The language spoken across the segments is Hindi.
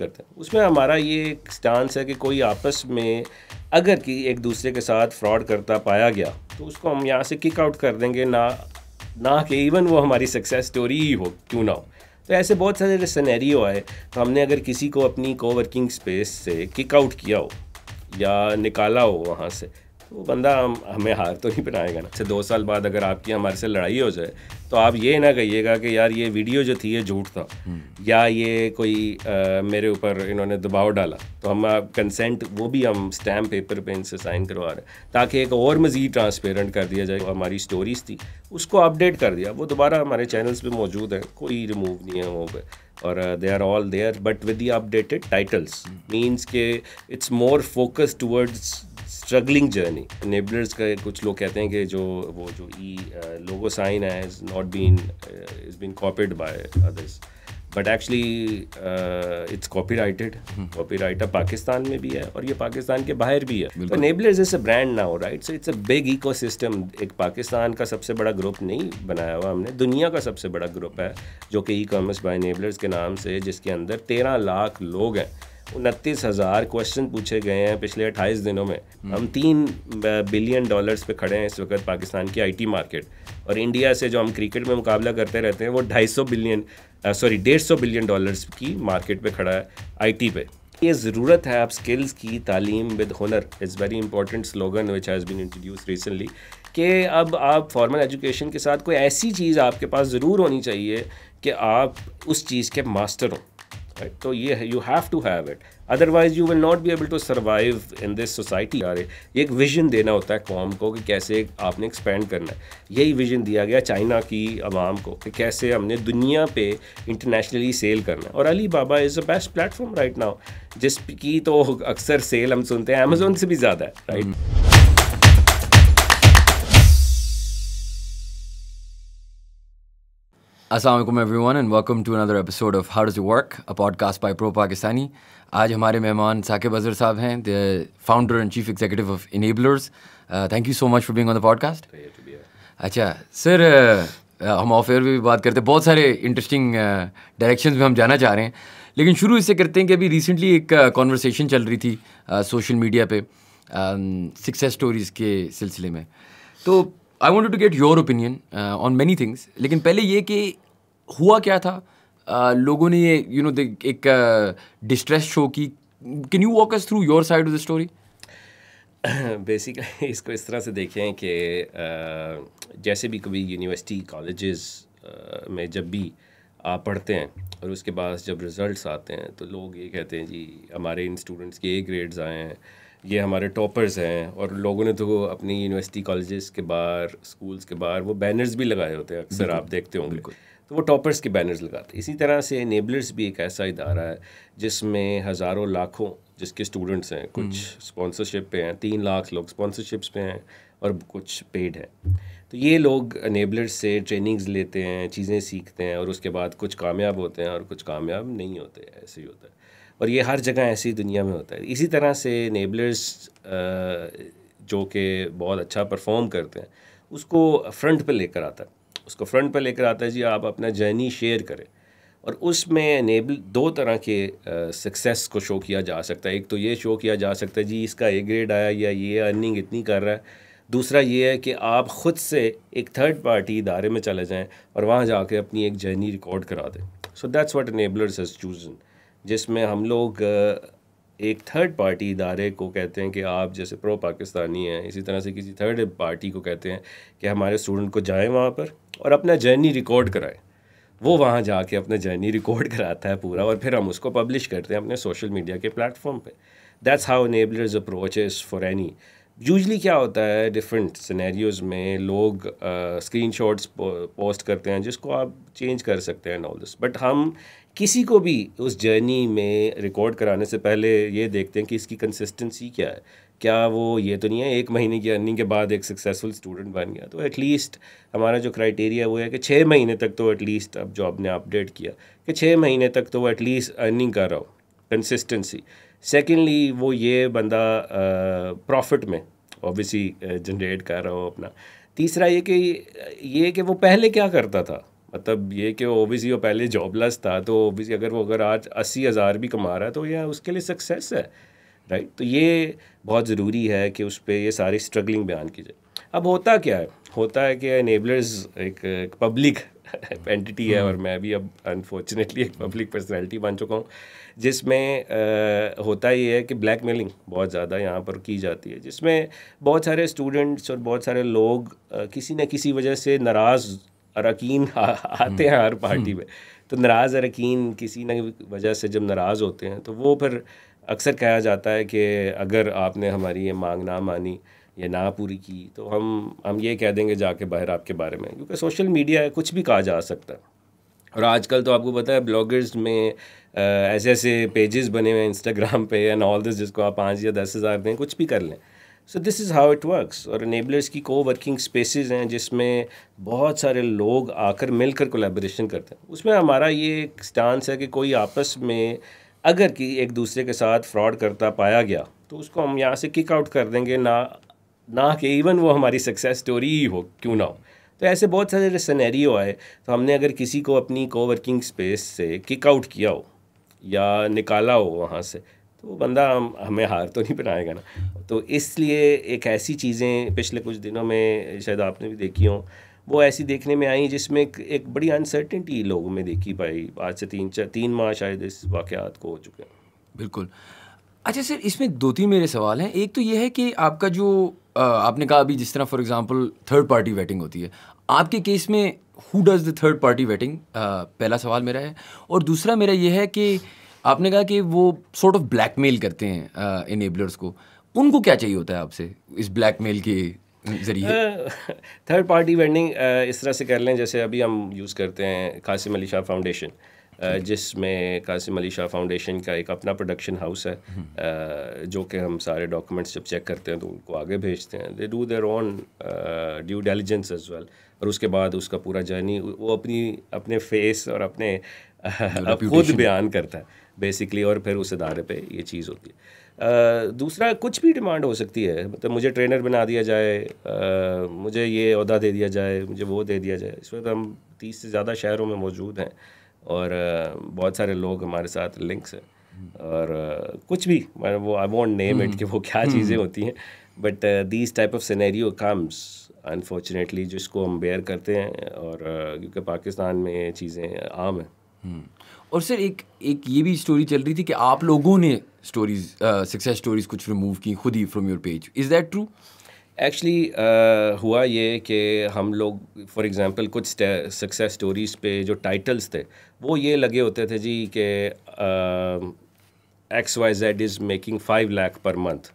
करते हैं उसमें हमारा ये एक स्टांस है कि कोई आपस में अगर कि एक दूसरे के साथ फ्रॉड करता पाया गया तो उसको हम यहाँ से किक आउट कर देंगे ना ना कि इवन वो हमारी सक्सेस स्टोरी ही हो क्यों ना हो तो ऐसे बहुत सारे सनेरियो आए तो हमने अगर किसी को अपनी कोवर्किंग स्पेस से किक आउट किया हो या निकाला हो वहाँ से तो बंदा हम, हमें हार तो नहीं पहनाएगा ना से अच्छा, दो साल बाद अगर आपकी हमारे से लड़ाई हो जाए तो आप ये ना कहिएगा कि यार ये वीडियो जो थी ये झूठ था हम्म। या ये कोई आ, मेरे ऊपर इन्होंने दबाव डाला तो हम आप कंसेंट वो भी हम स्टैम्प पेपर पे इनसे साइन करवा रहे हैं ताकि एक और मज़ीद ट्रांसपेरेंट कर दिया जाए हमारी स्टोरीज थी उसको अपडेट कर दिया वो दोबारा हमारे चैनल्स पर मौजूद है कोई रिमूव नहीं है वो पे और they are all there but with the updated titles means के it's more focus towards struggling journey Enablers का कुछ लोग कहते हैं कि जो वो जो ई लोगो साइन है is not been is been copied by others but actually it's copyrighted copywriter Pakistan में भी है और ये पाकिस्तान के बाहर भी है तो नेबलर्स इज अ ब्रांड ना हो right so it's a big ecosystem एक पाकिस्तान का सबसे बड़ा ग्रुप नहीं बनाया हुआ हमने दुनिया का सबसे बड़ा ग्रुप है जो कि ई कॉमर्स बाय नेबलर्स के नाम से जिसके अंदर तेरह लाख लोग हैं उनतीस हज़ार क्वेश्चन पूछे गए हैं पिछले अट्ठाईस दिनों में हम्म। हम तीन बिलियन डॉलर्स पे खड़े हैं इस वक्त पाकिस्तान की आईटी मार्केट और इंडिया से जो हम क्रिकेट में मुकाबला करते रहते हैं वो ढाई सौ बिलियन सॉरी डेढ़ सौ बिलियन डॉलर्स की मार्केट पे खड़ा है आईटी पे ये ज़रूरत है आप स्किल्स की तालीम विद हुनर is very important slogan which has been introduce recently कि अब आप फॉर्मल एजुकेशन के साथ कोई ऐसी चीज़ आपके पास ज़रूर होनी चाहिए कि आप उस चीज़ के मास्टर हों राइट तो ये है you have to have it otherwise you will not be able to survive in this society यार एक विजन देना होता है कौम को कि कैसे आपने एक्सपेंड करना है यही विजन दिया गया चाइना की आवाम को कि कैसे हमने दुनिया पे इंटरनेशनली सेल करना है और Alibaba is the best platform right now जिसकी तो अक्सर सेल हम सुनते हैं अमेजोन से भी ज़्यादा है राइट right? हम्म। असलम everyone and welcome to another episode of how does work a podcast by pro Pakistani आज हमारे मेहमान साकिब अजहर साहब हैं the founder and chief executive of Enablers thank you so much for being on the podcast अच्छा सर uh, uh, हम ऑफ एयर भी बात करते हैं बहुत सारे इंटरेस्टिंग डायरेक्शन uh, में हम जाना चाह रहे हैं लेकिन शुरू इससे करते हैं कि अभी रिसेंटली एक कॉन्वर्सेशन चल रही थी सोशल मीडिया पे सक्सेस um, स्टोरीज़ के सिलसिले में तो I want to get your opinion on many things लेकिन पहले ये कि हुआ क्या था आ, लोगों ने ये यू नो एक डिस्ट्रेस शो की can you walk us through your side of the story basically इसको इस तरह से देखें कि जैसे भी कभी यूनिवर्सिटी कॉलेजेस में जब भी आप पढ़ते हैं और उसके बाद जब रिज़ल्ट आते हैं तो लोग ये कहते हैं जी हमारे इन स्टूडेंट्स के ए ग्रेड्स आए हैं ये हमारे टॉपर्स हैं और लोगों ने तो अपनी यूनिवर्सिटी कॉलेजेस के बाहर स्कूल्स के बाहर वो बैनर्स भी लगाए होते हैं अक्सर आप देखते होंगे वो टॉपर्स के बैनर्स लगाते इसी तरह से इनेबलर्स भी एक ऐसा इदारा है जिसमें हज़ारों लाखों जिसके स्टूडेंट्स हैं कुछ स्पॉन्सरशिप हम्म। पे हैं तीन लाख लोग स्पॉन्सरशिप्स पे हैं और कुछ पेड हैं तो ये लोग नेबलर्स से ट्रेनिंग्स लेते हैं चीज़ें सीखते हैं और उसके बाद कुछ कामयाब होते हैं और कुछ कामयाब नहीं होते ऐसे ही होता है और ये हर जगह ऐसी दुनिया में होता है इसी तरह से नेबलर्स जो कि बहुत अच्छा परफॉर्म करते हैं उसको फ्रंट पर लेकर आता है उसको फ्रंट पर लेकर आता है जी आप अपना जर्नी शेयर करें और उसमें इनेबल दो तरह के सक्सेस को शो किया जा सकता है एक तो ये शो किया जा सकता है जी इसका ए ग्रेड आया या ये अर्निंग इतनी कर रहा है दूसरा ये है कि आप ख़ुद से एक थर्ड पार्टी इदारे में चले जाएं और वहाँ जाके अपनी एक जर्नी रिकॉर्ड करा दें so that's what Enablers has chosen जिसमें हम लोग एक थर्ड पार्टी इदारे को कहते हैं कि आप जैसे प्रो पाकिस्तानी हैं इसी तरह से किसी थर्ड पार्टी को कहते हैं कि हमारे स्टूडेंट को जाएं वहाँ पर और अपना जर्नी रिकॉर्ड कराएं वो वहाँ जाके अपना जर्नी रिकॉर्ड कराता है पूरा और फिर हम उसको पब्लिश करते हैं अपने सोशल मीडिया के प्लेटफॉर्म पे that's how Enablers approaches for any usually क्या होता है डिफरेंट सिनेरियोज में लोग स्क्रीन uh, शॉट्स पोस्ट करते हैं जिसको आप चेंज कर सकते हैं ऑल दिस बट हम किसी को भी उस जर्नी में रिकॉर्ड कराने से पहले ये देखते हैं कि इसकी कंसिस्टेंसी क्या है क्या वो ये तो नहीं है एक महीने की अर्निंग के बाद एक सक्सेसफुल स्टूडेंट बन गया तो एटलीस्ट हमारा जो क्राइटेरिया वो है कि छः महीने तक तो एटलीस्ट अब जॉब ने अपडेट किया कि छः महीने तक तो वो एटलीस्ट अर्निंग कर रहा हो कंसिस्टेंसी सेकेंडली वो ये बंदा प्रॉफिट में ऑब्वियसली जनरेट कर रहा हो अपना तीसरा ये कि ये कि वो पहले क्या करता था मतलब ये कि ओबीसी वो पहले जॉबलेस था तो ओबीसी अगर वो अगर आज अस्सी हज़ार भी कमा रहा है तो यह उसके लिए सक्सेस है राइट तो ये बहुत ज़रूरी है कि उस पर ये सारी स्ट्रगलिंग बयान की जाए अब होता क्या है होता है कि एनेबलर्स एक, एक पब्लिक एंटिटी है और हम्म। मैं भी अब अनफॉर्चुनेटली एक पब्लिक पर्सनैलिटी बन चुका हूँ जिसमें होता ये है कि ब्लैक मेलिंग बहुत ज़्यादा यहाँ पर की जाती है जिसमें बहुत सारे स्टूडेंट्स और बहुत सारे लोग आ, किसी न किसी वजह से नाराज़ अरकान आते हैं हर पार्टी हम्म। में तो नाराज़ अरकान किसी न वजह से जब नाराज़ होते हैं तो वो फिर अक्सर कहा जाता है कि अगर आपने हमारी ये मांग ना मानी या ना पूरी की तो हम हम ये कह देंगे जाके बाहर आपके बारे में क्योंकि सोशल मीडिया है कुछ भी कहा जा सकता है और आजकल तो आपको पता है ब्लॉगर्स में ऐसे ऐसे पेजेस बने हुए हैं इंस्टाग्राम पे एंड ऑल दिस जिसको आप पाँच या दस हज़ार दें कुछ भी कर लें so this is how it works और इनेबलर्स की को वर्किंग स्पेसिस हैं जिसमें बहुत सारे लोग आकर मिलकर कोलेबोरेशन करते हैं उसमें हमारा ये एक स्टांस है कि कोई आपस में अगर कि एक दूसरे के साथ फ्रॉड करता पाया गया तो उसको हम यहाँ से किक आउट कर देंगे ना ना कि इवन वो हमारी सक्सेस स्टोरी ही हो क्यों ना हो तो ऐसे बहुत सारे सनेरियो आए तो हमने अगर किसी को अपनी कोवर्किंग स्पेस से किक आउट किया हो या निकाला हो वहाँ से तो वो बंदा हमें हार तो नहीं बनाएगा ना तो इसलिए एक ऐसी चीज़ें पिछले कुछ दिनों में शायद आपने भी देखी हों वो ऐसी देखने में आई जिसमें एक, एक बड़ी अनसर्टिनटी लोगों में देखी पाई आज से तीन चार तीन माह शायद इस वाक़ात को हो चुके हैं बिल्कुल अच्छा सर इसमें दो तीन मेरे सवाल हैं एक तो ये है कि आपका जो आपने कहा अभी जिस तरह for example third party vetting होती है आपके केस में who does the third party vetting पहला सवाल मेरा है और दूसरा मेरा ये है कि आपने कहा कि वो सॉर्ट ऑफ ब्लैकमेल करते हैं इनेबलर्स uh, को उनको क्या चाहिए होता है आपसे इस ब्लैकमेल के जरिए थर्ड पार्टी वेंडिंग इस तरह से कर लें जैसे अभी हम यूज़ करते हैं कासिम अली शाह फाउंडेशन uh, जिसमें कासिम अली शाह फाउंडेशन का एक अपना प्रोडक्शन हाउस है हम्म। uh, जो कि हम सारे डॉक्यूमेंट्स जब चेक करते हैं तो उनको आगे भेजते हैं they do their own due diligence as well और उसके बाद उसका पूरा जर्नी वो अपनी अपने फेस और अपने खुद बयान करता है बेसिकली और फिर उस अदारे पे ये चीज़ होती है आ, दूसरा कुछ भी डिमांड हो सकती है मतलब मुझे ट्रेनर बना दिया जाए आ, मुझे ये अहदा दे दिया जाए मुझे वो दे दिया जाए इस वक्त हम तीस से ज़्यादा शहरों में मौजूद हैं और आ, बहुत सारे लोग हमारे साथ लिंक्स हैं और कुछ भी वो आई वॉन्ट नेम इट कि वो क्या चीज़ें हम्म। होती हैं but these type of scenario comes unfortunately जिसको हम बेयर करते हैं और क्योंकि पाकिस्तान में ये चीज़ें आम हैं हम्म। और सर एक एक ये भी स्टोरी चल रही थी कि आप लोगों ने स्टोरीज सक्सेस स्टोरीज कुछ रिमूव की खुद ही from your page is that true actually हुआ ये कि हम लोग फॉर एग्जांपल कुछ सक्सेस स्टोरीज पे जो टाइटल्स थे वो ये लगे होते थे जी कि X Y Z is making five lakh per month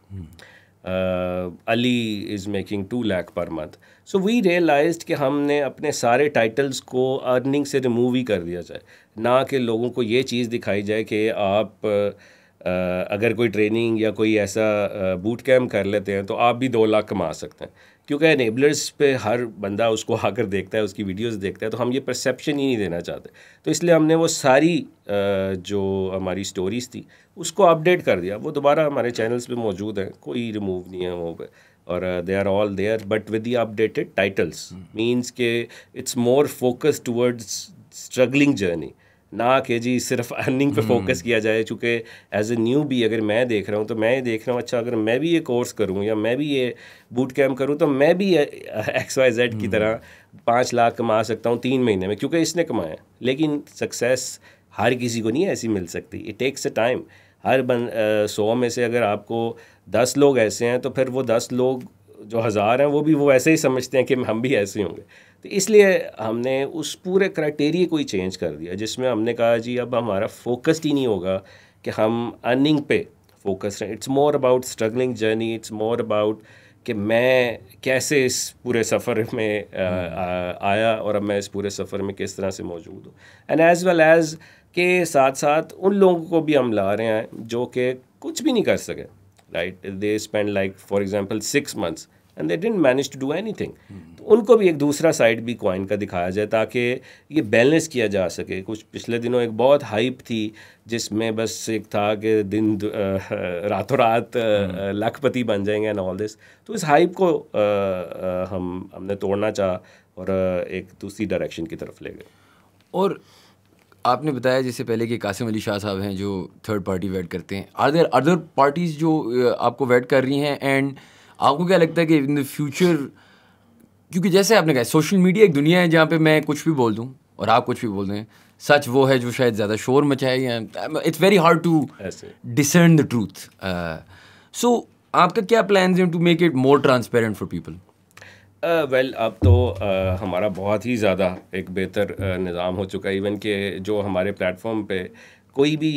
Ali uh, Ali is making two lakh per month. So we realized कि हमने अपने सारे टाइटल्स को अर्निंग से रिमूव ही कर दिया जाए ना कि लोगों को ये चीज़ दिखाई जाए कि आप आ, uh, uh, अगर कोई ट्रेनिंग या कोई ऐसा बूट कैम्प कर लेते हैं तो आप भी दो लाख कमा सकते हैं क्योंकि एनेबलर्स पे हर बंदा उसको आकर देखता है उसकी वीडियोस देखता है तो हम ये परसेप्शन ही नहीं देना चाहते तो इसलिए हमने वो सारी जो हमारी स्टोरीज़ थी उसको अपडेट कर दिया वो दोबारा हमारे चैनल्स पे मौजूद हैं कोई रिमूव नहीं है वो पे और they are all there but with the updated titles means के it's more focus towards struggling journey ना कि जी सिर्फ अर्निंग पे फोकस hmm. किया जाए चूँकि एज ए न्यू भी अगर मैं देख रहा हूँ तो मैं ये देख रहा हूँ अच्छा अगर मैं भी ये कोर्स करूँ या मैं भी ये बूट कैम्प करूँ तो मैं भी एक्स वाई जेड की hmm. तरह पाँच लाख कमा सकता हूँ तीन महीने में क्योंकि इसने कमाया लेकिन सक्सेस हर किसी को नहीं ऐसी मिल सकती इट टेक्स अ टाइम हर बन सौ में से अगर आपको दस लोग ऐसे हैं तो फिर वो दस लोग जो हज़ार हैं वो भी वो ऐसे ही समझते हैं कि हम भी ऐसे होंगे तो इसलिए हमने उस पूरे क्राइटेरिए को ही चेंज कर दिया जिसमें हमने कहा जी अब हमारा फोकस्ड ही नहीं होगा कि हम अर्निंग पे फोकस रहें it's more about struggling journey it's more about कि मैं कैसे इस पूरे सफ़र में आ, आ, आया और अब मैं इस पूरे सफ़र में किस तरह से मौजूद हूँ एंड एज़ वेल एज़ के साथ साथ उन लोगों को भी हम ला रहे हैं जो कि कुछ भी नहीं कर सके right they spend like for example six months and they didn't manage to do anything उनको भी एक दूसरा साइड भी कॉइन का दिखाया जाए ताकि ये बैलेंस किया जा सके कुछ पिछले दिनों एक बहुत हाइप थी जिसमें बस एक था कि दिन रातों रात हम्म। लखपति बन जाएंगे एंड ऑल दिस तो इस हाइप को आ, हम हमने तोड़ना चाह और एक दूसरी डायरेक्शन की तरफ ले गए और आपने बताया जैसे पहले कि कासिम अली शाह साहब हैं जो थर्ड पार्टी वेट करते हैं आर देर अदर पार्टीज़ जो आपको वेट कर रही हैं एंड आपको क्या लगता है कि इन द फ्यूचर क्योंकि जैसे आपने कहा सोशल मीडिया एक दुनिया है जहाँ पे मैं कुछ भी बोल दूँ और आप कुछ भी बोल दें सच वो है जो शायद ज़्यादा शोर मचाए या it's very hard to discern the truth so आपका क्या प्लान है to make it more transparent for people well अब तो uh, हमारा बहुत ही ज़्यादा एक बेहतर uh, निज़ाम हो चुका है इवन के जो हमारे प्लेटफॉर्म पे कोई भी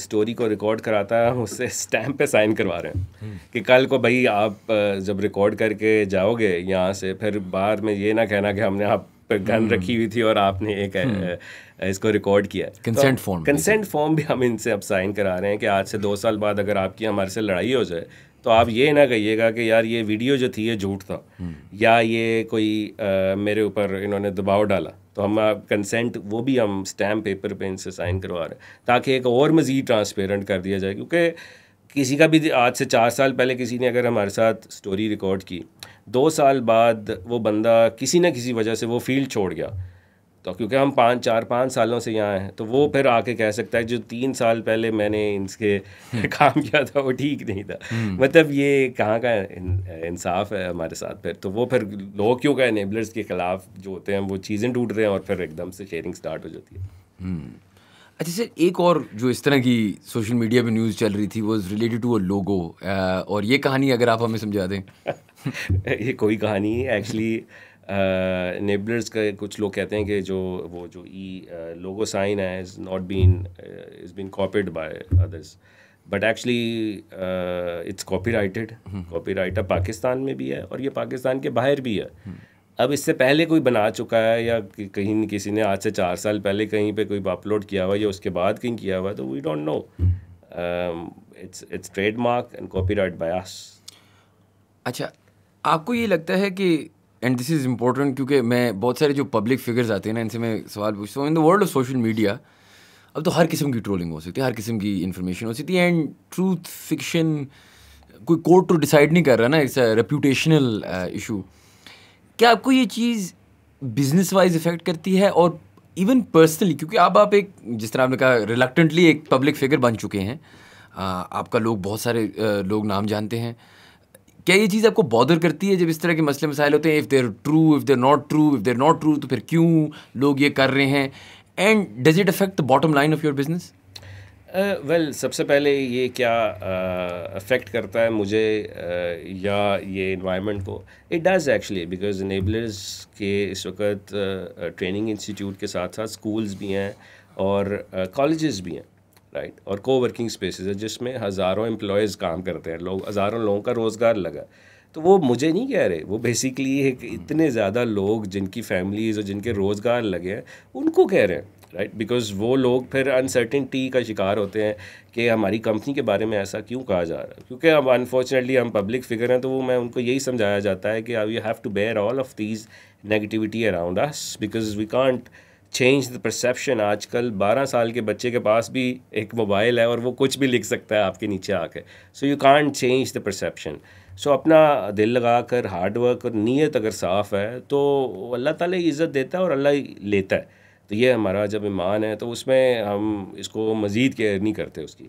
स्टोरी को रिकॉर्ड कराता है उससे स्टैम्प पे साइन करवा रहे हैं हम्म। कि कल को भाई आप जब रिकॉर्ड करके जाओगे यहाँ से फिर बाद में ये ना कहना कि हमने आप पर गन हम्म। रखी हुई थी और आपने एक हम्म। इसको रिकॉर्ड किया कंसेंट फॉर्म कंसेंट फॉर्म भी हम इनसे अब साइन करा रहे हैं कि आज से दो साल बाद अगर आपकी हमारे से लड़ाई हो जाए तो आप ये ना कहिएगा कि यार ये वीडियो जो थी ये झूठ था या ये कोई आ, मेरे ऊपर इन्होंने दबाव डाला तो हम कंसेंट uh, वो भी हम स्टैम्प पेपर पे इनसे साइन करवा रहे हैं ताकि एक और मज़ीद ट्रांसपेरेंट कर दिया जाए क्योंकि किसी का भी आज से चार साल पहले किसी ने अगर हमारे साथ स्टोरी रिकॉर्ड की दो साल बाद वो बंदा किसी न किसी वजह से वो फील्ड छोड़ गया तो क्योंकि हम पाँच चार पाँच सालों से यहाँ हैं तो वो फिर आके कह सकता है जो तीन साल पहले मैंने इनके हम्म। काम किया था वो ठीक नहीं था हम्म। मतलब ये कहाँ का इंसाफ है हमारे साथ फिर तो वो फिर लोग क्यों का इनेबलर्स के ख़िलाफ़ जो होते हैं वो चीज़ें टूट रहे हैं और फिर एकदम से शेयरिंग स्टार्ट हो जाती है हम्म। अच्छा सर एक और जो इस तरह की सोशल मीडिया पे न्यूज़ चल रही थी वो is related to a logo और ये कहानी अगर आप हमें समझा दें ये कोई कहानी एक्चुअली नेबलर्स का कुछ लोग कहते हैं कि जो वो जो ई लोगो साइन है is not been is been copied by others but actually it's righted copy अब पाकिस्तान में भी है और ये पाकिस्तान के बाहर भी है अब इससे पहले कोई बना चुका है या कहीं किसी ने आज से चार साल पहले कहीं पे कोई अपलोड किया हुआ या उसके बाद कहीं किया हुआ तो we don't know it's it's trademark and copyright bias अच्छा आपको ये लगता है कि एंड दिस इज़ इम्पोर्टेंट क्योंकि मैं बहुत सारे जो पब्लिक फिगर्स आते हैं ना इनसे मैं सवाल पूछता हूँ in the world of social media अब तो हर किस्म की ट्रोलिंग हो सकती है हर किस्म की इन्फॉर्मेशन हो सकती है एंड ट्रूथ फिक्शन कोई कोर्ट तो डिसाइड नहीं कर रहा ना इट्स रेपूटेशनल इशू क्या आपको ये चीज़ बिजनेस वाइज इफेक्ट करती है और इवन पर्सनली क्योंकि अब आप, आप एक जिस तरह आपने कहा रिलक्टेंटली एक पब्लिक फिगर बन चुके हैं uh, आपका लोग बहुत सारे uh, लोग नाम जानते हैं क्या ये चीज़ आपको बॉदर करती है जब इस तरह के मसले मसाइल होते हैं if they're true if they're not true if they're not true तो फिर क्यों लोग ये कर रहे हैं and does it affect the bottom line of your business well सबसे पहले ये क्या अफेक्ट uh, करता है मुझे uh, या ये इन्वायरमेंट को it does actually because Enablers के इस वक्त ट्रेनिंग uh, इंस्टीट्यूट के साथ साथ स्कूल्स भी हैं और कॉलेजेस uh, भी हैं राइट और को वर्किंग स्पेसिस है जिसमें हज़ारों एम्प्लॉयज़ काम करते हैं लोग हज़ारों लोगों का रोज़गार लगा तो वो मुझे नहीं कह रहे वो बेसिकली एक इतने ज़्यादा लोग जिनकी फैमिलीज़ और जिनके रोज़गार लगे हैं उनको कह रहे हैं राइट बिकॉज वो लोग फिर अनसर्टिनटी का शिकार होते हैं कि हमारी कंपनी के बारे में ऐसा क्यों कहा जा रहा है क्योंकि अब अनफॉर्चुनेटली हम पब्लिक फिगर हैं तो वो मैं उनको यही समझाया जाता है कि you have to bear all of these negativity around us because we can't change the perception आजकल 12 साल के बच्चे के पास भी एक मोबाइल है और वो कुछ भी लिख सकता है आपके नीचे आके so you can't change the perception so अपना दिल लगा कर हार्डवर्क और नीयत अगर साफ़ है तो अल्लाह ताला इज़्ज़त देता है और अल्लाह लेता है तो ये हमारा जब ईमान है तो उसमें हम इसको मज़ीद केयर नहीं करते उसकी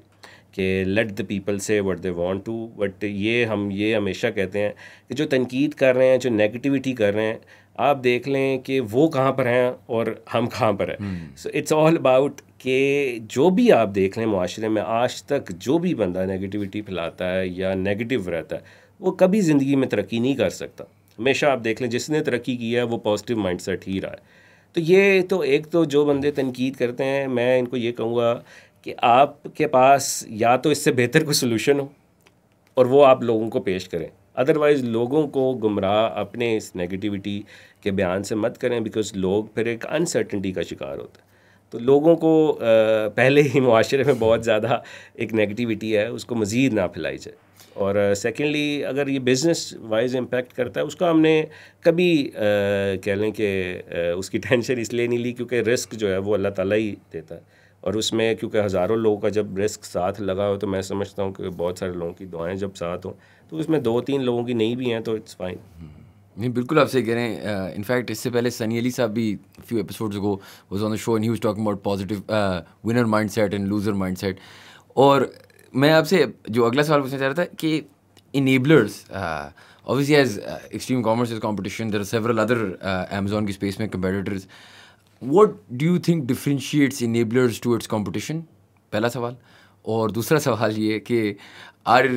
कि let the people say what they want to but ये हम ये हमेशा कहते हैं कि जो तनकीद कर रहे हैं जो नेगेटिविटी कर रहे हैं आप देख लें कि वो कहाँ पर हैं और हम कहाँ पर हैं सो इट्स ऑल अबाउट कि जो भी आप देख लें माशरे में आज तक जो भी बंदा नेगेटिविटी फैलाता है या नेगेटिव रहता है वो कभी ज़िंदगी में तरक्की नहीं कर सकता हमेशा आप देख लें जिसने तरक्की की है वो पॉजिटिव माइंडसेट ही रहा है तो ये तो एक तो जो बंदे तनकीद करते हैं मैं इनको ये कहूँगा कि आपके पास या तो इससे बेहतर कोई सोल्यूशन हो और वो आप लोगों को पेश करें अदरवाइज़ लोगों को गुमराह अपने इस नेगेटिविटी के बयान से मत करें बिकॉज लोग फिर एक अनसर्टनटी का शिकार होते हैं तो लोगों को पहले ही माशरे में बहुत ज़्यादा एक नेगेटिविटी है उसको मज़ीद ना फैलाई जाए और सेकेंडली अगर ये बिज़नेस वाइज इम्पेक्ट करता है उसका हमने कभी कह लें कि उसकी टेंशन इसलिए नहीं ली क्योंकि रिस्क जो है वो अल्लाह ताला ही देता है और उसमें क्योंकि हज़ारों लोगों का जब रिस्क साथ लगा हो तो मैं समझता हूँ कि बहुत सारे लोगों की दुआएं जब साथ हों तो उसमें दो तीन लोगों की नहीं भी हैं तो इट्स हम्म। फाइन नहीं बिल्कुल आप सही कह रहे हैं इनफैक्ट इससे पहले सनी अली साहब भी few episodes go was on the show and he talk talking about positive winner mindset and loser mindset और मैं आपसे जो अगला सवाल पूछना चाह रहा था कि Enablers obviously as Extreme Commerce is competition there several other Amazon की स्पेस में competitors uh, what do you think differentiates Enablers its competition पहला सवाल और दूसरा सवाल ये कि आर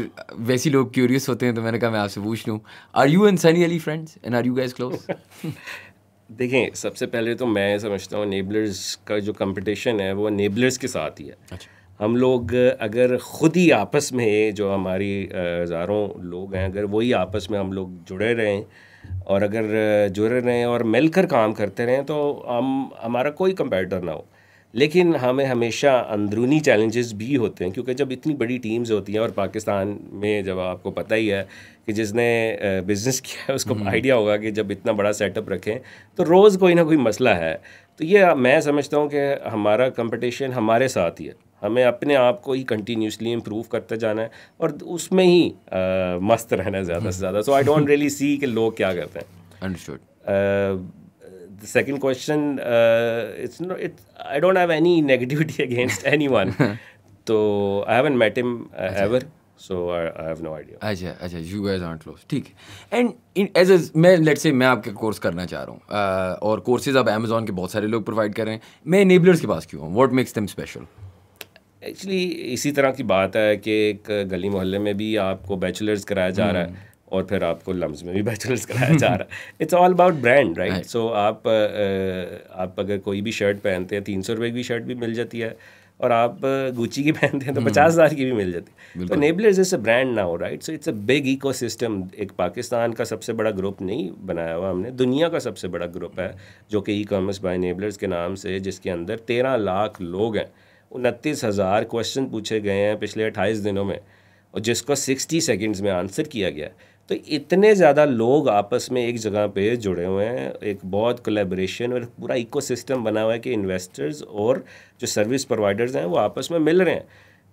वैसी लोग क्यूरियस होते हैं तो मैंने कहा मैं आपसे पूछ लूँ are you and Sunny Ali friends and are you guys close देखें सबसे पहले तो मैं समझता हूँ नेबलर्स का जो कंपटीशन है वो नेबलर्स के साथ ही है अच्छा हम लोग अगर ख़ुद ही आपस में जो हमारी हज़ारों लोग हैं अगर वही आपस में हम लोग जुड़े रहें और अगर जुड़े रहें और मिलकर काम करते रहें तो हम हमारा कोई कंपेटर ना हो लेकिन हमें हमेशा अंदरूनी चैलेंजेस भी होते हैं क्योंकि जब इतनी बड़ी टीम्स होती हैं और पाकिस्तान में जब आपको पता ही है कि जिसने बिज़नेस किया है उसको आइडिया हम्म। होगा कि जब इतना बड़ा सेटअप रखें तो रोज़ कोई ना कोई मसला है तो ये मैं समझता हूँ कि हमारा कंपटीशन हमारे साथ ही है हमें अपने आप को ही कंटिन्यूसली इम्प्रूव करते जाना है और उसमें ही आ, मस्त रहना है ज़्यादा से ज़्यादा सो आई डोंट रियली सी कि लोग क्या करते हैं second question it's it's I don't have any negativity against anyone तो I haven't met him ever मैं आपके कोर्स करना चाह रहा हूँ और कोर्सेज अब अमेजोन के बहुत सारे लोग प्रोवाइड कर रहे हैं मैं इनेबलर्स के पास क्यों हूँ what makes them special actually इसी तरह की बात है कि एक गली मोहल्ले में भी आपको बैचलर्स कराया जा रहा है हम्म। और फिर आपको लम्स में भी बैचलर्स कराया जा रहा है it's all about brand right so आप आप अगर कोई भी शर्ट पहनते हैं तीन सौ रुपये की शर्ट भी मिल जाती है और आप गुची की पहनते हैं तो हम्म। पचास हज़ार की भी मिल जाती है तो नेबलर्स इज़ अ ब्रांड ना हो right so it's a big ecosystem एक पाकिस्तान का सबसे बड़ा ग्रुप नहीं बनाया हुआ हमने दुनिया का सबसे बड़ा ग्रुप है जो कि ई कॉमर्स बाय नेबलर्स के नाम से जिसके अंदर तेरह लाख लोग हैं उनतीस हज़ार क्वेश्चन पूछे गए हैं पिछले अट्ठाईस दिनों में और जिसको सिक्सटी सेकेंड्स में आंसर किया गया तो इतने ज़्यादा लोग आपस में एक जगह पे जुड़े हुए हैं एक बहुत कोलेब्रेशन और पूरा इकोसिस्टम बना हुआ है कि इन्वेस्टर्स और जो सर्विस प्रोवाइडर्स हैं वो आपस में मिल रहे हैं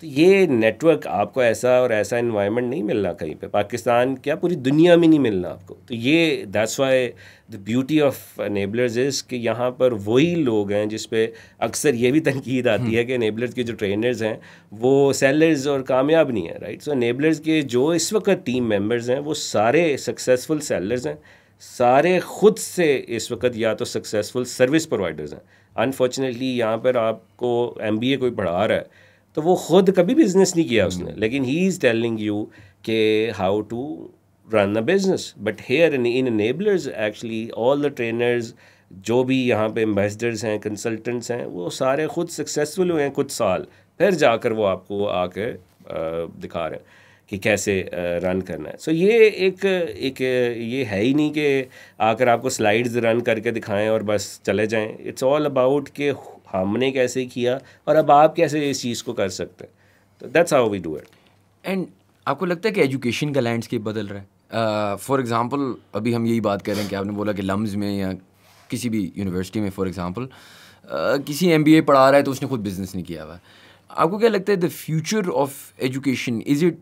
तो ये नेटवर्क आपको ऐसा और ऐसा इन्वायरमेंट नहीं मिलना कहीं पे पाकिस्तान क्या पूरी दुनिया में नहीं मिलना आपको तो ये that's why the beauty of Enablers is कि यहाँ पर वही लोग हैं जिस पे अक्सर ये भी तनकीद आती हम्म। है कि नेबलर्स के जो ट्रेनर्स हैं वो सेलर्स और कामयाब नहीं है राइट सो नेबलर्स के जो इस वक्त टीम मेम्बर्स हैं वो सारे सक्सेसफुल सेलर्स हैं सारे खुद से इस वक्त या तो सक्सेसफुल सर्विस प्रोवाइडर्स हैं अनफॉर्चुनेटली यहाँ पर आपको एम कोई पढ़ा रहा है तो वो खुद कभी बिजनेस नहीं किया उसने hmm. लेकिन ही इज़ टेलिंग यू के how to run a business but here in in Enablers actually all the trainers जो भी यहाँ पे एम्बेसडर्स हैं कंसल्टेंट्स हैं वो सारे खुद सक्सेसफुल हुए हैं कुछ साल फिर जाकर वो आपको आके दिखा रहे हैं कि कैसे रन करना है सो so, ये एक एक ये है ही नहीं कि आकर आपको स्लाइड्स रन करके दिखाएं और बस चले जाएं इट्स ऑल अबाउट के हमने कैसे किया और अब आप कैसे इस चीज़ को कर सकते हैं तो that's how we do it and आपको लगता है कि एजुकेशन का लैंडस्केप बदल रहा है फॉर uh, एग्ज़ाम्पल अभी हम यही बात कर रहे हैं कि आपने बोला कि लम्स में या किसी भी यूनिवर्सिटी में फॉर एग्ज़ाम्पल uh, किसी एम पढ़ा रहा है तो उसने खुद बिज़नेस नहीं किया हुआ आपको क्या लगता है the future of education is it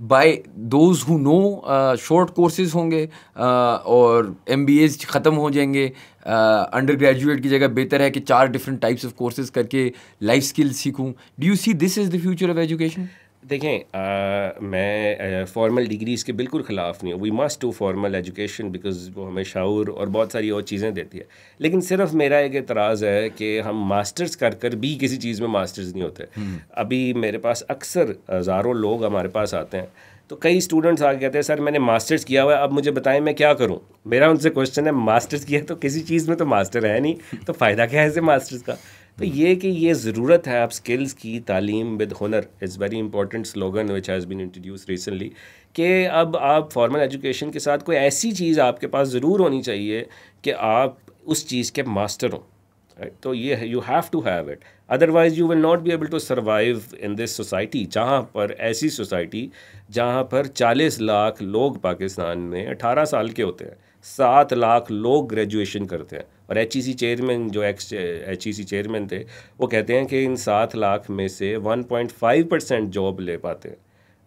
by those who know short courses होंगे uh, और एम बी एज ख़त्म हो जाएंगे अंडर uh, ग्रेजुएट की जगह बेहतर है कि चार डिफरेंट टाइप्स ऑफ कोर्सेज करके लाइफ स्किल सीखूं do you see this is the future of education देखें आ, मैं फॉर्मल डिग्रीज़ के बिल्कुल ख़िलाफ़ नहीं हूँ we must to formal education because वो हमें शाऊर और बहुत सारी और चीज़ें देती है लेकिन सिर्फ मेरा एक एतराज़ है कि हम मास्टर्स कर कर भी किसी चीज़ में मास्टर्स नहीं होते हम्म। अभी मेरे पास अक्सर हज़ारों लोग हमारे पास आते हैं तो कई स्टूडेंट्स आ कहते हैं सर मैंने मास्टर्स किया हुआ है अब मुझे बताएं मैं क्या करूं मेरा उनसे क्वेश्चन है मास्टर्स किया तो किसी चीज़ में तो मास्टर है नहीं तो फ़ायदा क्या है इसे मास्टर्स का तो ये कि ये ज़रूरत है आप स्किल्स की तालीम विद हुनर is very important slogan which has been introduce recently कि अब आप फॉर्मल एजुकेशन के साथ कोई ऐसी चीज़ आपके पास ज़रूर होनी चाहिए कि आप उस चीज़ के मास्टर हों तो ये you have to have it otherwise you will not be able to survive in this society जहाँ पर ऐसी सोसाइटी जहाँ पर 40 लाख लोग पाकिस्तान में 18 साल के होते हैं सात लाख लोग ग्रेजुएशन करते हैं और एच ई सी चेयरमैन जो ex H E C chairman थे वो कहते हैं कि इन सात लाख में से one point five percent job ले पाते हैं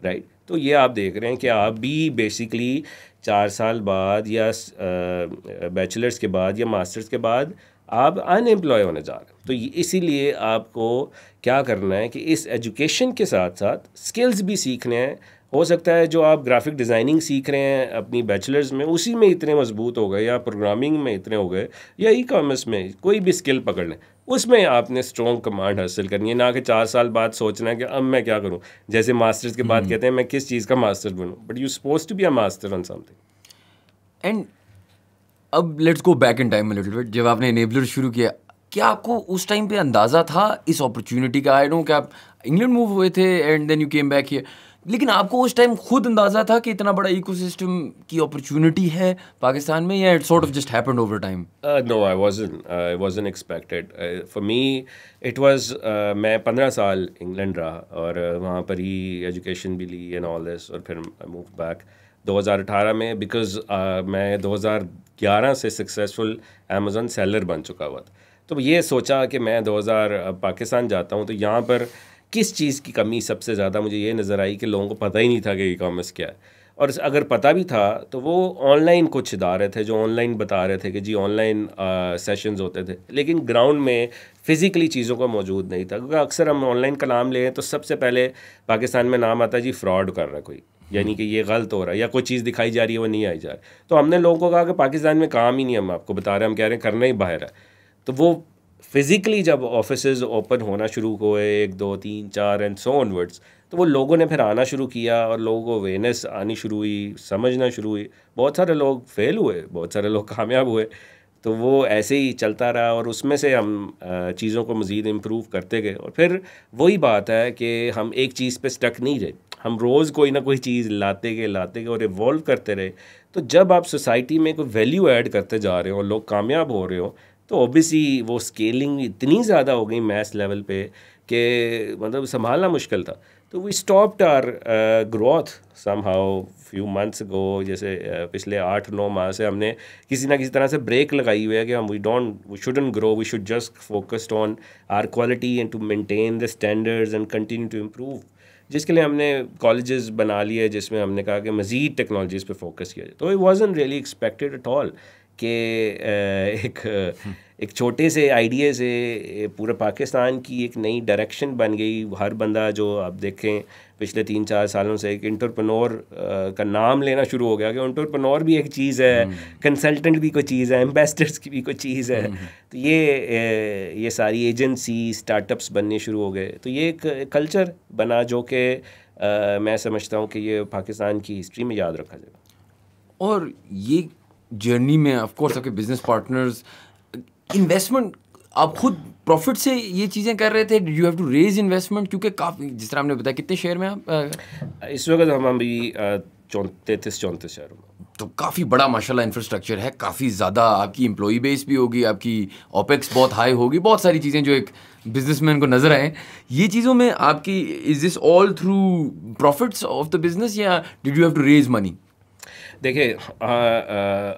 राइट तो ये आप देख रहे हैं कि आप भी बेसिकली चार साल बाद या बैचलर्स के बाद या मास्टर्स के बाद आप अनएम्प्लॉय होने जा रहे हैं तो इसीलिए आपको क्या करना है कि इस एजुकेशन के साथ साथ स्किल्स भी सीखने हैं हो सकता है जो आप ग्राफिक डिज़ाइनिंग सीख रहे हैं अपनी बैचलर्स में उसी में इतने मजबूत हो गए या प्रोग्रामिंग में इतने हो गए या ई कॉमर्स में कोई भी स्किल पकड़ लें उसमें आपने स्ट्रॉन्ग कमांड हासिल करनी है ना कि चार साल बाद सोचना है कि अब मैं क्या करूँ जैसे मास्टर्स के बाद हम्म। कहते हैं मैं किस चीज़ का मास्टर बनूँ but you suppose to be a master on something and अब let's go back in time little bit जब आपने इनेबलर शुरू किया क्या आपको उस टाइम पे अंदाज़ा था इस अपॉर्चुनिटी का आई डोंट कि आप इंग्लैंड मूव हुए थे and then you came back here लेकिन आपको उस टाइम खुद अंदाज़ा था कि इतना बड़ा इकोसिस्टम की अपॉर्चुनिटी है पाकिस्तान में या it's of just happened over time no I wasn't I wasn't expected for me it was मैं पंद्रह साल इंग्लैंड रहा और uh, वहाँ पर ही एजुकेशन भी ली एंड ऑल दिस और फिर आई मूव बैक 2018 में बिकॉज uh, मैं 2011 से सक्सेसफुल अमेजोन सेलर बन चुका हुआ था तो ये सोचा कि मैं 2000 uh, पाकिस्तान जाता हूँ तो यहाँ पर uh, किस चीज़ की कमी सबसे ज़्यादा मुझे ये नज़र आई कि लोगों को पता ही नहीं था कि ई कॉमर्स क्या है और अगर पता भी था तो वो ऑनलाइन कुछ इदारे थे जो ऑनलाइन बता रहे थे कि जी ऑनलाइन सेशंस होते थे लेकिन ग्राउंड में फ़िज़िकली चीज़ों का मौजूद नहीं था क्योंकि अक्सर हम ऑनलाइन का नाम लें तो सबसे पहले पाकिस्तान में नाम आता है जी फ्रॉड कर रहा है कोई यानी कि ये गलत हो रहा है या कोई चीज़ दिखाई जा रही है वो नहीं आई जा रही तो हमने लोगों को कहा कि पाकिस्तान में काम ही नहीं हम आपको बता रहे हम कह रहे हैं करना ही बाहर है तो वो फिज़िकली जब ऑफिस ओपन होना शुरू हुए एक दो तीन चार एंड सो ऑनवर्ड्स तो वो लोगों ने फिर आना शुरू किया और लोगों को अवेयरनेस आनी शुरू हुई समझना शुरू हुई बहुत सारे लोग फेल हुए बहुत सारे लोग कामयाब हुए तो वो ऐसे ही चलता रहा और उसमें से हम चीज़ों को मज़ीद इम्प्रूव करते गए और फिर वही बात है कि हम एक चीज़ पे स्टक नहीं रहे हम रोज़ कोई ना कोई चीज़ लाते गए लाते गए और इवॉल्व करते रहे तो जब आप सोसाइटी में कोई वैल्यू ऐड करते जा रहे हो और लोग कामयाब हो रहे हो तो ऑब्वियसली वो स्केलिंग इतनी ज़्यादा हो गई मैथ लेवल पे कि मतलब संभालना मुश्किल था तो we stopped our growth somehow few months go जैसे uh, पिछले आठ नौ माह से हमने किसी ना किसी तरह से ब्रेक लगाई हुई है कि हम we don't we shouldn't grow we should just focused on our quality and to maintain the standards and continue to improve जिसके लिए हमने कॉलेज बना लिए जिसमें हमने कहा कि मज़ीद टेक्नोलॉजीज़ पर फोकस किया जाए तो it wasn't really expected at all कि एक एक छोटे से आइडिए से पूरे पाकिस्तान की एक नई डायरेक्शन बन गई हर बंदा जो आप देखें पिछले तीन चार सालों से एक इंटरप्रनोर का नाम लेना शुरू हो गया कि इंटरप्रनोर भी एक चीज़ है कंसल्टेंट हम्म। भी कोई चीज़ है एम्बेसडर्स की भी कोई चीज़ है हम्म। तो ये ये सारी एजेंसी स्टार्टअप्स बनने शुरू हो गए तो ये एक कल्चर बना जो कि मैं समझता हूँ कि ये पाकिस्तान की हिस्ट्री में याद रखा जाएगा और ये जर्नी में ऑफकोर्स आपके बिजनेस पार्टनर्स इन्वेस्टमेंट आप खुद प्रॉफिट से ये चीज़ें कर रहे थे you have to raise investment क्योंकि काफ़ी जिस तरह हमने बताया कितने शेयर में आप इस वक्त हम अभी तैंतीस चौंतीस शेयर में तो काफ़ी बड़ा माशाल्लाह इंफ्रास्ट्रक्चर है काफ़ी ज़्यादा आपकी एम्प्लॉई बेस भी होगी आपकी ओपेक्स बहुत हाई होगी बहुत सारी चीज़ें जो एक बिजनेसमैन को नज़र आए ये चीज़ों में आपकी is this all through profits of the business या did you have to raise money देखिए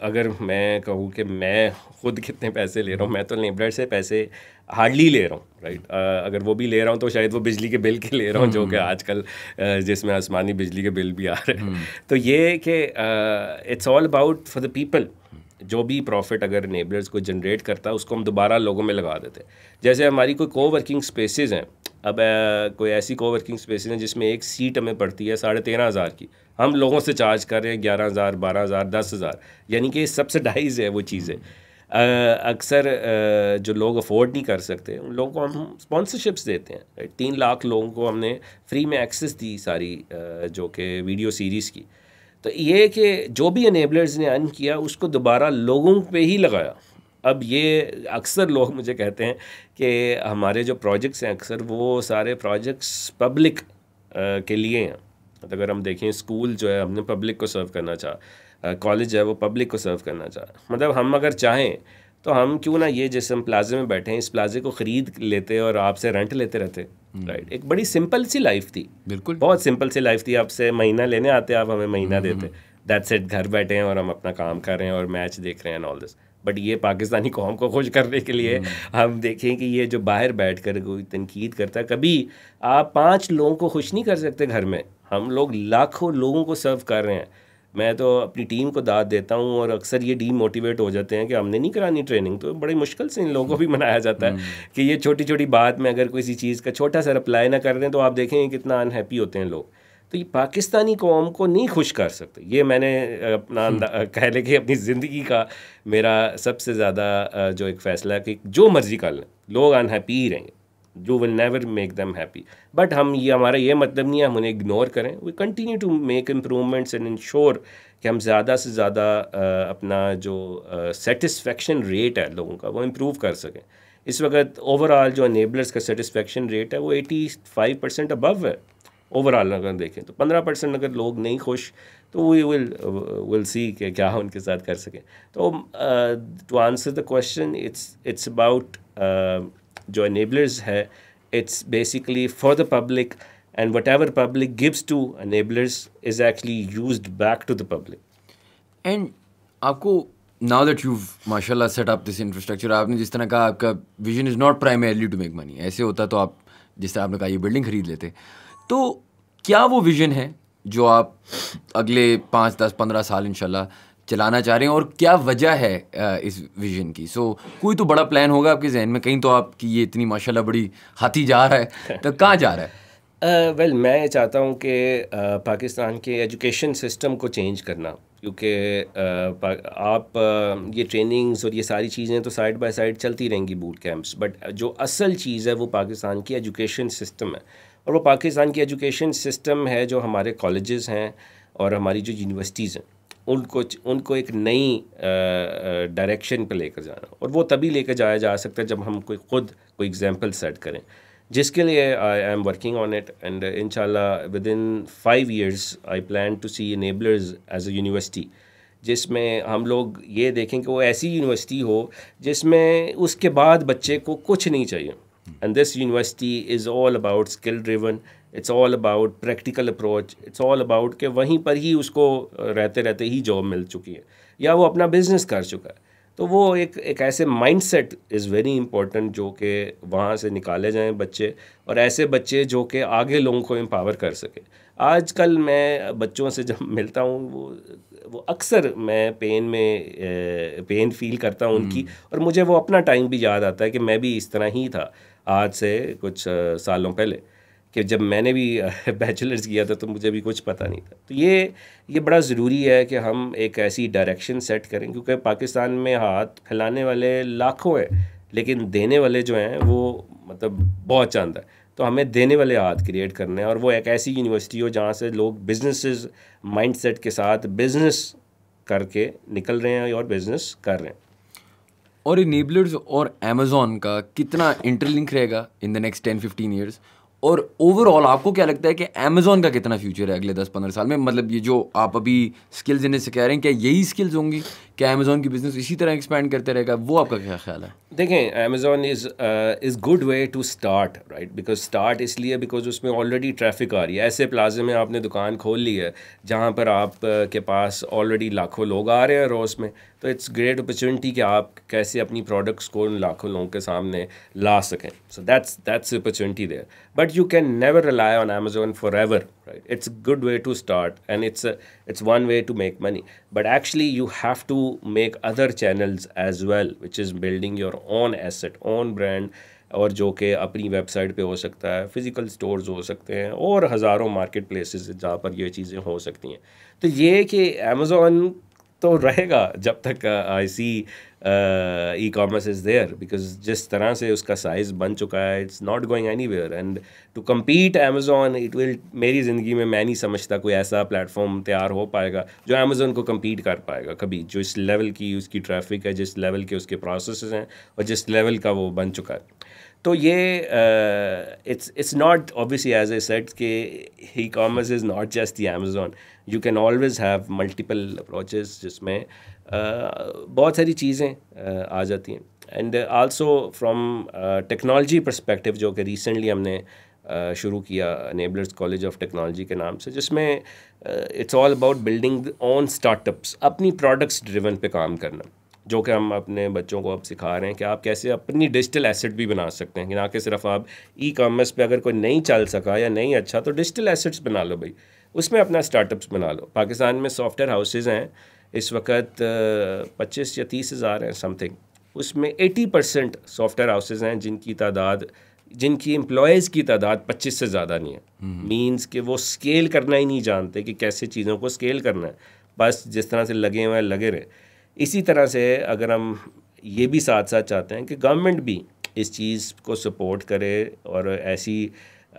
अगर मैं कहूँ कि मैं खुद कितने पैसे ले रहा हूँ मैं तो लेबर से पैसे हार्डली ले रहा हूँ राइट अगर वो भी ले रहा हूँ तो शायद वो बिजली के बिल के ले रहा हूँ जो कि हम्म। आजकल जिसमें आसमानी बिजली के बिल भी आ रहे हैं हम्म। तो ये कि it's all about for the people जो भी प्रॉफिट अगर नेबलर्स को जनरेट करता है उसको हम दोबारा लोगों में लगा देते हैं जैसे हमारी कोई कोवर्किंग स्पेसेस हैं अब आ, कोई ऐसी कोवर्किंग स्पेसेस हैं जिसमें एक सीट हमें पड़ती है साढ़े तेरह हज़ार की हम लोगों से चार्ज कर रहे हैं ग्यारह हज़ार बारह हज़ार दस हज़ार यानी कि सब्सिडाइज है वो चीज़ें अक्सर जो लोग अफोर्ड नहीं कर सकते उन लोगों को हम स्पॉन्सरशिप्स देते हैं तीन लाख लोगों को हमने फ्री में एक्सेस दी सारी आ, जो कि वीडियो सीरीज़ की तो ये कि जो भी इनेबलर्स ने अन किया उसको दोबारा लोगों पे ही लगाया अब ये अक्सर लोग मुझे कहते हैं कि हमारे जो प्रोजेक्ट्स हैं अक्सर वो सारे प्रोजेक्ट्स पब्लिक के लिए हैं तो अगर हम देखें स्कूल जो है हमने पब्लिक को सर्व करना चाहा कॉलेज है वो पब्लिक को सर्व करना चाहा मतलब हम अगर चाहें तो हम क्यों ना ये जैसे हम प्लाजे में बैठे हैं इस प्लाजे को खरीद लेते और आपसे रेंट लेते रहते राइट हम्म। एक बड़ी सिंपल सी लाइफ थी बिल्कुल बहुत सिंपल सी लाइफ थी आपसे महीना लेने आते आप हमें महीना हम्म, देते दैट्स हम्म, इट घर बैठे हैं और हम अपना काम कर रहे हैं और मैच देख रहे हैं ऑल दिस बट ये पाकिस्तानी कौम को खुश करने के लिए हम देखें कि ये जो बाहर बैठ कर कोई तनकीद करता है कभी आप पाँच लोगों को खुश नहीं कर सकते घर में हम लोग लाखों लोगों को सर्व कर रहे हैं मैं तो अपनी टीम को दाद देता हूँ और अक्सर ये डी मोटिवेट हो जाते हैं कि हमने नहीं करानी ट्रेनिंग तो बड़ी मुश्किल से इन लोगों को भी मनाया जाता है हम्म। कि ये छोटी छोटी बात में अगर किसी चीज़ का छोटा सा अप्लाई ना कर दें तो आप देखें कितना अनहैप्पी होते हैं लोग तो ये पाकिस्तानी कौम को नहीं खुश कर सकते ये मैंने अपना हम्म। कह लें कि अपनी ज़िंदगी का मेरा सबसे ज़्यादा जो एक फ़ैसला कि जो मर्ज़ी कर लें लोग अनहैप्पी ही रहेंगे जो will never make them happy but हम ये हमारा ये मतलब नहीं है हम उन्हें इग्नोर करें we continue to make improvements and ensure कि हम ज़्यादा से ज़्यादा अपना जो सेटिसफेक्शन रेट है लोगों का वो इम्प्रूव कर सकें इस वक्त ओवरऑल जो अनेबलर्स का सेटिसफेक्शन रेट है वो एटी फाइव परसेंट अबव है ओवरऑल अगर देखें तो पंद्रह परसेंट अगर लोग नहीं खुश तो वी विल विल सी कि क्या उनके साथ कर सकें तो to answer the question it's it's about जो एनेबलर्स है it's basically for the public and whatever public gives to Enablers is actually use back to the public and आपको नाउ दैट यू माशा सेट अप दिस इंफ्रास्ट्रक्चर आपने जिस तरह कहा आपका vision is not primarily to make money ऐसे होता तो आप जिस तरह आपने कहा ये बिल्डिंग खरीद लेते तो क्या वो विजन है जो आप अगले पाँच दस पंद्रह साल इनशाला चलाना चाह रहे हैं और क्या वजह है इस विजन की सो so, कोई तो बड़ा प्लान होगा आपके जहन में कहीं तो आपकी ये इतनी माशाल्लाह बड़ी हाथी जा रहा है तो कहाँ जा रहा है वेल uh, well, मैं चाहता हूँ कि uh, पाकिस्तान के एजुकेशन सिस्टम को चेंज करना क्योंकि uh, आप ये ट्रेनिंग्स और ये सारी चीज़ें तो साइड बाय साइड चलती रहेंगी बूट कैंप्स बट जो असल चीज़ है वो पाकिस्तान की एजुकेशन सिस्टम है और वो पाकिस्तान की एजुकेशन सिस्टम है जो हमारे कॉलेजेस हैं और हमारी जो यूनिवर्सिटीज़ हैं उनको उनको एक नई डायरेक्शन पे लेकर जाना और वो तभी लेकर जाया जा सकता है जब हम कोई खुद कोई एग्जांपल सेट करें जिसके लिए I am working on it and in within five years I plan to see Enablers as a university जिसमें हम लोग ये देखें कि वो ऐसी यूनिवर्सिटी हो जिसमें उसके बाद बच्चे को कुछ नहीं चाहिए and this university is all about skill driven it's all about practical approach it's all about कि वहीं पर ही उसको रहते रहते ही जॉब मिल चुकी है या वो अपना बिजनेस कर चुका है तो वो एक एक ऐसे माइंडसेट इज़ वेरी इम्पोर्टेंट जो कि वहाँ से निकाले जाएं बच्चे और ऐसे बच्चे जो कि आगे लोगों को एम्पावर कर सके आजकल मैं बच्चों से जब मिलता हूँ वो वो अक्सर मैं पेन में पेन फील करता हूँ उनकी हम्म। और मुझे वो अपना टाइम भी याद आता है कि मैं भी इस तरह ही था आज से कुछ सालों पहले कि जब मैंने भी बैचलर्स किया था तो मुझे भी कुछ पता नहीं था तो ये ये बड़ा ज़रूरी है कि हम एक ऐसी डायरेक्शन सेट करें क्योंकि पाकिस्तान में हाथ फैलाने वाले लाखों हैं लेकिन देने वाले जो हैं वो मतलब बहुत चंद है तो हमें देने वाले हाथ क्रिएट करने हैं और वो एक ऐसी यूनिवर्सिटी हो जहाँ से लोग बिजनेस माइंड के साथ बिज़नेस करके निकल रहे हैं और बिज़नेस कर रहे हैं और इनेबलर्स और अमेजोन का कितना इंटरलिंक रहेगा in the next ten fifteen years और ओवरऑल आपको क्या लगता है कि अमेजोन का कितना फ्यूचर है अगले दस पंद्रह साल में मतलब ये जो आप अभी स्किल्स इन्हें सिखा रहे हैं क्या यही स्किल्स होंगी क्या अमेजोन की बिजनेस इसी तरह एक्सपेंड करते रहेगा वो आपका क्या ख्याल है देखें Amazon is is good way to start right because start इसलिए बिकॉज उसमें ऑलरेडी ट्रैफिक आ रही है ऐसे प्लाजे में आपने दुकान खोल ली है जहाँ पर आप uh, के पास ऑलरेडी लाखों लोग आ रहे हैं रोज़ में तो इट्स ग्रेट अपॉर्चुनिटी कि आप कैसे अपनी प्रोडक्ट्स को उन लाखों लोगों के सामने ला सकें so that's that's opportunity there but you can never rely on Amazon forever right it's a good way to start and it's a it's one way to make money but actually you have to make other channels as well which is building your own asset own brand और जो के अपनी वेबसाइट पे हो सकता है फ़िज़िकल स्टोर्स हो सकते हैं और हज़ारों मार्केट प्लेसेस जहाँ पर ये चीज़ें हो सकती हैं तो ये कि अमेज़ोन तो रहेगा जब तक I see e-commerce is there because जिस तरह से उसका साइज़ बन चुका है it's not going anywhere and to compete Amazon it will मेरी ज़िंदगी में मैं नहीं समझता कोई ऐसा प्लेटफॉर्म तैयार हो पाएगा जो अमेजोन को कम्पीट कर पाएगा कभी जो इस लेवल की उसकी ट्रैफिक है जिस लेवल के उसके प्रोसेस हैं और जिस लेवल का वो बन चुका है तो ये it's it's not obviously as a set के e-commerce is not just the Amazon you can always have multiple approaches जिसमें uh, बहुत सारी चीज़ें uh, आ जाती हैं and also from technology perspective जो कि रिसेंटली हमने Uh, शुरू किया नेबलर्स कॉलेज ऑफ टेक्नोलॉजी के नाम से जिसमें it's all about building on startups अपनी प्रोडक्ट्स ड्रिवन पे काम करना जो कि हम अपने बच्चों को अब सिखा रहे हैं कि आप कैसे अपनी डिजिटल एसेट भी बना सकते हैं कि ना कि सिर्फ आप ई कॉमर्स पे अगर कोई नहीं चल सका या नहीं अच्छा तो डिजिटल एसेट्स बना लो भाई उसमें अपना स्टार्टअप्स बना लो पाकिस्तान में सॉफ्टवेयर हाउसेज हैं इस वक्त पच्चीस या तीस हज़ार हैं समथिंग उसमें एटी परसेंट सॉफ्टवेयर हाउसेज हैं जिनकी तादाद जिनकी एम्प्लॉयज़ की तादाद पच्चीस से ज़्यादा नहीं है मीन्स हम्म। कि वो स्केल करना ही नहीं जानते कि कैसे चीज़ों को स्केल करना है बस जिस तरह से लगे हुए हैं लगे रहे इसी तरह से अगर हम ये भी साथ साथ चाहते हैं कि गवर्नमेंट भी इस चीज़ को सपोर्ट करे और ऐसी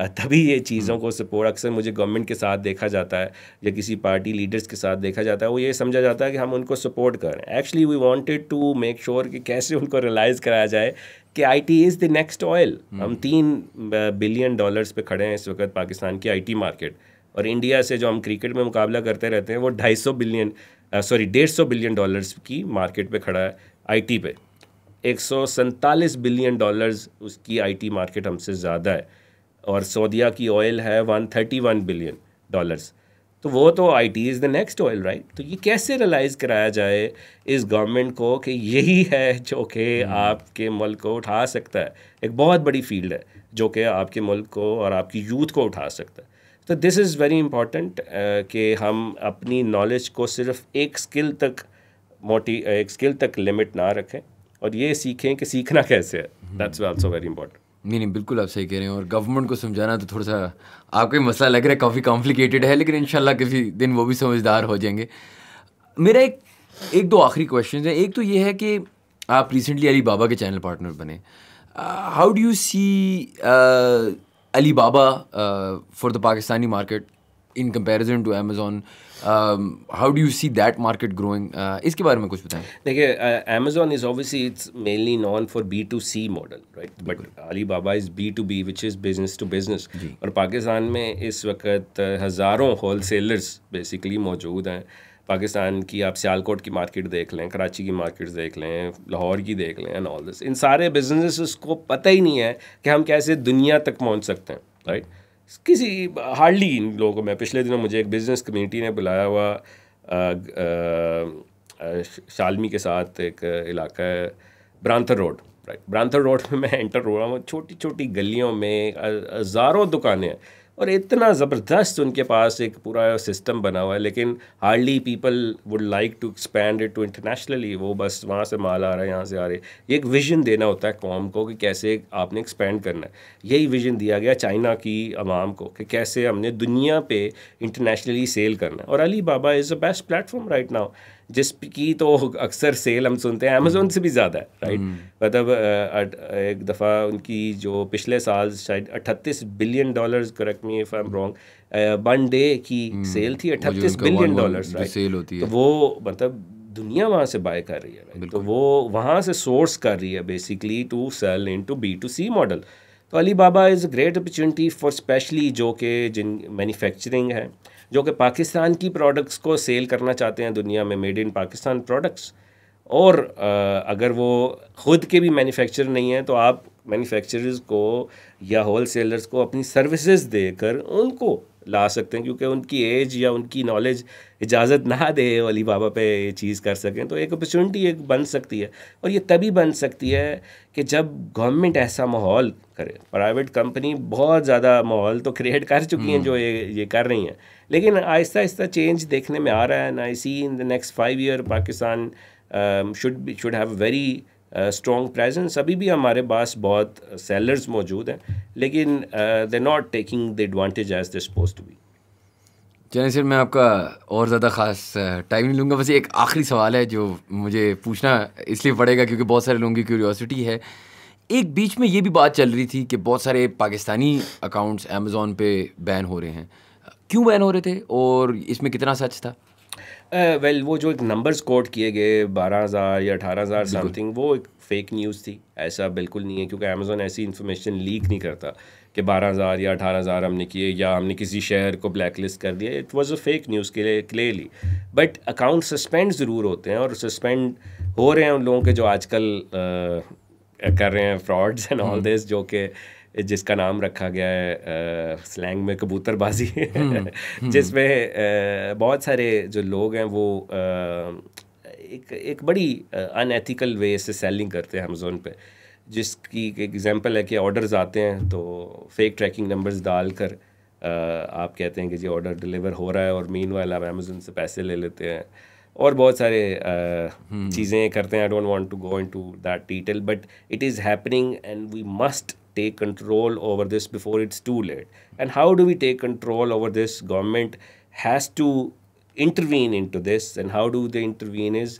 तभी ये चीज़ों हम्म। को सपोर्ट अक्सर मुझे गवर्नमेंट के साथ देखा जाता है या किसी पार्टी लीडर्स के साथ देखा जाता है वो ये समझा जाता है कि हम उनको सपोर्ट करें actually we wanted to make sure कि कैसे उनको रियलाइज़ कराया जाए कि IT is the next oil हम तीन बिलियन डॉलर्स पे खड़े हैं इस वक्त पाकिस्तान की आईटी मार्केट और इंडिया से जो हम क्रिकेट में मुकाबला करते रहते हैं वो ढाई बिलियन सॉरी डेढ़ सौ बिलियन डॉलर्स की मार्केट पे खड़ा है आईटी पे एक सौ सैंतालीस बिलियन डॉलर्स उसकी आईटी मार्केट हमसे ज़्यादा है और सऊदिया की ऑयल है one thirty one billion dollars तो वो तो IT is the next oil right तो ये कैसे रियलाइज़ कराया जाए इस गवर्नमेंट को कि यही है जो कि हम्म। आपके मुल्क को उठा सकता है एक बहुत बड़ी फील्ड है जो कि आपके मुल्क को और आपकी यूथ को उठा सकता है तो दिस इज़ वेरी इम्पॉर्टेंट कि हम अपनी नॉलेज को सिर्फ एक स्किल तक मोटी uh, एक स्किल तक लिमिट ना रखें और ये सीखें कि सीखना कैसे है दैट्स ऑल्सो वेरी इंपॉर्टेंट नहीं नहीं बिल्कुल आप सही कह रहे हैं और गवर्नमेंट को समझाना तो थोड़ा सा आपको ही मसला लग रहा है काफ़ी कॉम्प्लिकेटेड है लेकिन इन किसी दिन वो भी समझदार हो जाएंगे मेरा एक एक दो आखिरी क्वेश्चन है एक तो ये है कि आप रिसेंटली अली बाबा के चैनल पार्टनर बने how do you see Alibaba for the Pakistani market in comparison to Amazon? Um, how do you see that market growing? Uh, इसके बारे में कुछ बताएं देखिए Amazon is obviously it's mainly known for B2C model right but Alibaba is B2B which is business to business और पाकिस्तान में इस वक्त हज़ारों होलसेलर्स बेसिकली मौजूद हैं पाकिस्तान की आप सियालकोट की मार्केट देख लें कराची की मार्केट देख लें लाहौर की देख लें एंड ऑल दिस इन सारे बिजनेस को पता ही नहीं है कि हम कैसे दुनिया तक पहुँच सकते हैं राइट किसी हार्डली इन लोगों में पिछले दिनों मुझे एक बिज़नेस कमेटी ने बुलाया हुआ शालमी के साथ एक इलाका है Brandreth road right Brandreth road में मैं एंटर हो रहा हूँ छोटी छोटी गलियों में हज़ारों दुकानें हैं और इतना ज़बरदस्त उनके पास एक पूरा सिस्टम बना हुआ है लेकिन hardly people would like to expand it to internationally वो बस वहाँ से माल आ रहा है यहाँ से आ रहे एक विजन देना होता है कौम को कि कैसे आपने एक्सपैंड करना है यही विजन दिया गया चाइना की आवाम को कि कैसे हमने दुनिया पे इंटरनेशनली सेल करना है और Alibaba is the best platform right now जिसकी तो अक्सर सेल हम सुनते हैं अमेजोन हम्म। से भी ज़्यादा है हम्म। राइट मतलब एक दफ़ा उनकी जो पिछले साल शायद अट्ठतीस billion dollars correct me if I am wrong one day की सेल हम्म। थी अट्ठतीस बिलियन डॉलर सेल होती है तो वो मतलब दुनिया वहाँ से बाय कर रही है तो वो वहाँ से सोर्स कर रही है basically to sell in to B to C model तो Alibaba is great opportunity for specially जो कि जिन मैन्युफैक्चरिंग है जो कि पाकिस्तान की प्रोडक्ट्स को सेल करना चाहते हैं दुनिया में मेड इन पाकिस्तान प्रोडक्ट्स और अगर वो ख़ुद के भी मैन्युफैक्चर नहीं हैं तो आप मैन्युफैक्चरर्स को या होल सेलर्स को अपनी सर्विसेज देकर उनको ला सकते हैं क्योंकि उनकी एज या उनकी नॉलेज इजाज़त ना दे अली बाबा पे ये चीज़ कर सकें तो एक अपॉर्चुनिटी एक बन सकती है और ये तभी बन सकती है कि जब गवर्नमेंट ऐसा माहौल करे प्राइवेट कंपनी बहुत ज़्यादा माहौल तो क्रिएट कर चुकी हैं हम्म। जो ये ये कर रही हैं लेकिन आहिस्ता आहिस्ता चेंज देखने में आ रहा है and I see in the next five year Pakistan should should have very strong presence अभी भी हमारे पास बहुत सेलर्स मौजूद हैं लेकिन they not taking the advantage as this post to be चलें सर मैं आपका और ज़्यादा ख़ास टाइम uh, नहीं लूँगा बस एक आखिरी सवाल है जो मुझे पूछना इसलिए पड़ेगा क्योंकि बहुत सारे लोगों की क्यूरियोसिटी है एक बीच में ये भी बात चल रही थी कि बहुत सारे पाकिस्तानी अकाउंट्स अमेज़ोन पे बैन हो रहे हैं क्यों बैन हो रहे थे और इसमें कितना सच था वेल uh, well, वो जो एक नंबर्स कोट किए गए बारह हज़ार या अठारह हज़ार समथिंग वो एक फेक न्यूज़ थी ऐसा बिल्कुल नहीं है क्योंकि अमेज़ोन ऐसी इन्फॉर्मेशन लीक नहीं करता कि बारह हज़ार या अठारह हज़ार हमने किए या हमने किसी शहर को ब्लैक लिस्ट कर दिया it was a fake news के लिए क्लियरली बट अकाउंट सस्पेंड ज़रूर होते हैं और सस्पेंड हो रहे हैं उन लोगों के जो आजकल कर रहे हैं फ्रॉड्स एंड ऑल दिस जो कि जिसका नाम रखा गया है स्लैंग में कबूतरबाजी हम्म, हम्म। जिसमें बहुत सारे जो लोग हैं वो आ, एक एक बड़ी अनएथिकल वे से सेलिंग करते हैं अमेजोन पे जिसकी एग्जांपल है कि ऑर्डर्स आते हैं तो फेक ट्रैकिंग नंबर्स डालकर आप कहते हैं कि जी ऑर्डर डिलीवर हो रहा है और मीन वाला आप अमेजोन से पैसे ले लेते हैं और बहुत सारे हम्म। चीज़ें करते हैं I don't want to go into that detail but it is happening and we must take control over this before it's too late and how do we take control over this government has to intervene into this and how do the intervene is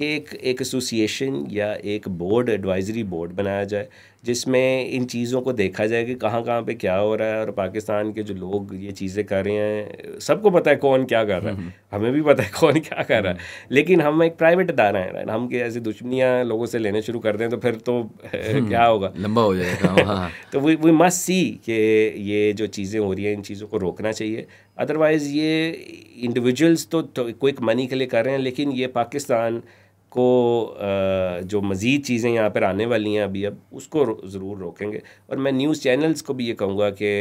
कि एक एक एसोसिएशन या एक बोर्ड एडवाइजरी बोर्ड बनाया जाए जिसमें इन चीज़ों को देखा जाए कि कहाँ कहाँ पे क्या हो रहा है और पाकिस्तान के जो लोग ये चीज़ें कर रहे हैं सबको पता है कौन क्या कर रहा है हम्म, हम्म। हमें भी पता है कौन क्या कर रहा है हम्म। लेकिन हम एक प्राइवेट अदारा है हम के ऐसी दुश्मनियाँ लोगों से लेने शुरू कर दें तो फिर तो क्या होगा लंबा हो जाएगा हाँ। तो वी वी मस्ट सी कि ये जो चीज़ें हो रही हैं इन चीज़ों को रोकना चाहिए अदरवाइज़ ये इंडिविजुअल्स तो क्विक तो मनी के लिए कर रहे हैं लेकिन ये पाकिस्तान को जो मज़ीद चीज़ें यहाँ पर आने वाली हैं अभी अब उसको ज़रूर रोकेंगे और मैं न्यूज़ चैनल्स को भी ये कहूँगा कि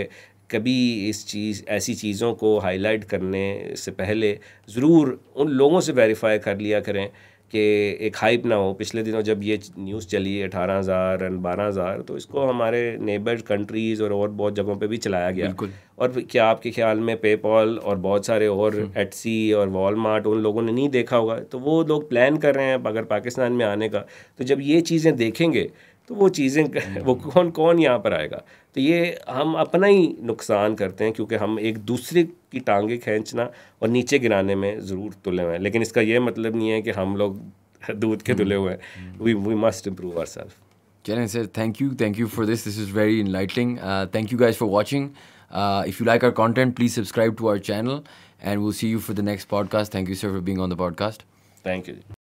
कभी इस चीज़ ऐसी चीज़ों को हाईलाइट करने से पहले ज़रूर उन लोगों से वेरीफाई कर लिया करें कि एक हाइप ना हो पिछले दिनों जब ये न्यूज़ चली अठारह हज़ार एंड बारह हज़ार तो इसको हमारे नेबर कंट्रीज़ और और बहुत जगहों पे भी चलाया गया और क्या आपके ख्याल में पेपॉल और बहुत सारे और एटसी हम्म। और वॉलमार्ट उन लोगों ने नहीं देखा होगा तो वो लोग प्लान कर रहे हैं अगर पाकिस्तान में आने का तो जब ये चीज़ें देखेंगे तो वो चीज़ें हम्म। वो कौन कौन यहाँ पर आएगा तो ये हम अपना ही नुकसान करते हैं क्योंकि हम एक दूसरे की टांगे खींचना और नीचे गिराने में ज़रूर तुले हुए हैं लेकिन इसका यह मतलब नहीं है कि हम लोग दूध के तुले हुए हैं we must improve our self चलें sir thank you thank you for this this is very enlightening thank you guys for watching if you like our content please subscribe to our channel and we'll see you for the next podcast thank you sir for being on the podcast thank you